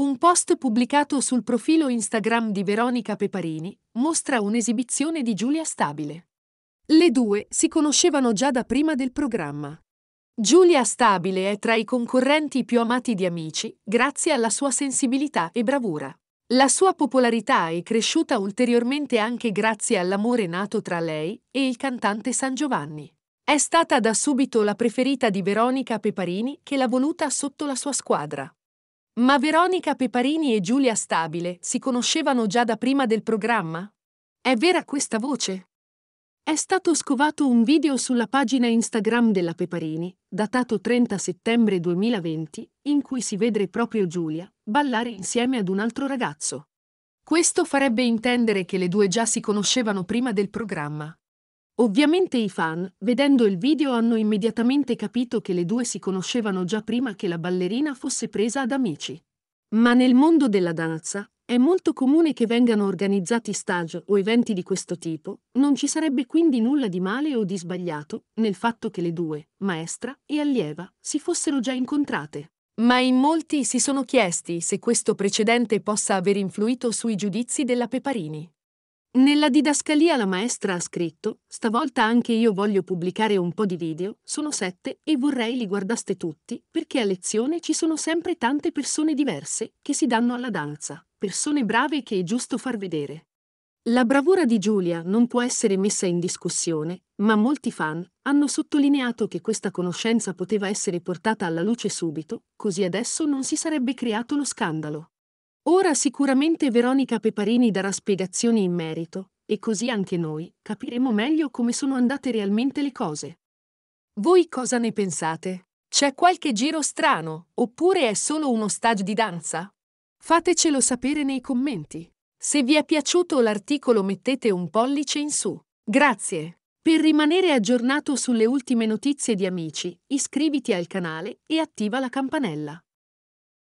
Un post pubblicato sul profilo Instagram di Veronica Peparini mostra un'esibizione di Giulia Stabile. Le due si conoscevano già da prima del programma. Giulia Stabile è tra i concorrenti più amati di Amici grazie alla sua sensibilità e bravura. La sua popolarità è cresciuta ulteriormente anche grazie all'amore nato tra lei e il cantante San Giovanni. È stata da subito la preferita di Veronica Peparini che l'ha voluta sotto la sua squadra. Ma Veronica Peparini e Giulia Stabile si conoscevano già da prima del programma? È vera questa voce? È stato scovato un video sulla pagina Instagram della Peparini, datato 30 settembre 2020, in cui si vede proprio Giulia ballare insieme ad un altro ragazzo. Questo farebbe intendere che le due già si conoscevano prima del programma. Ovviamente i fan, vedendo il video, hanno immediatamente capito che le due si conoscevano già prima che la ballerina fosse presa ad amici. Ma nel mondo della danza è molto comune che vengano organizzati stage o eventi di questo tipo, non ci sarebbe quindi nulla di male o di sbagliato nel fatto che le due, maestra e allieva, si fossero già incontrate. Ma in molti si sono chiesti se questo precedente possa aver influito sui giudizi della Peparini. Nella didascalia la maestra ha scritto «Stavolta anche io voglio pubblicare un po' di video, sono sette e vorrei li guardaste tutti, perché a lezione ci sono sempre tante persone diverse che si danno alla danza, persone brave che è giusto far vedere». La bravura di Giulia non può essere messa in discussione, ma molti fan hanno sottolineato che questa conoscenza poteva essere portata alla luce subito, così adesso non si sarebbe creato lo scandalo. Ora sicuramente Veronica Peparini darà spiegazioni in merito, e così anche noi capiremo meglio come sono andate realmente le cose. Voi cosa ne pensate? C'è qualche giro strano, oppure è solo uno stage di danza? Fatecelo sapere nei commenti. Se vi è piaciuto l'articolo mettete un pollice in su. Grazie! Per rimanere aggiornato sulle ultime notizie di amici, iscriviti al canale e attiva la campanella.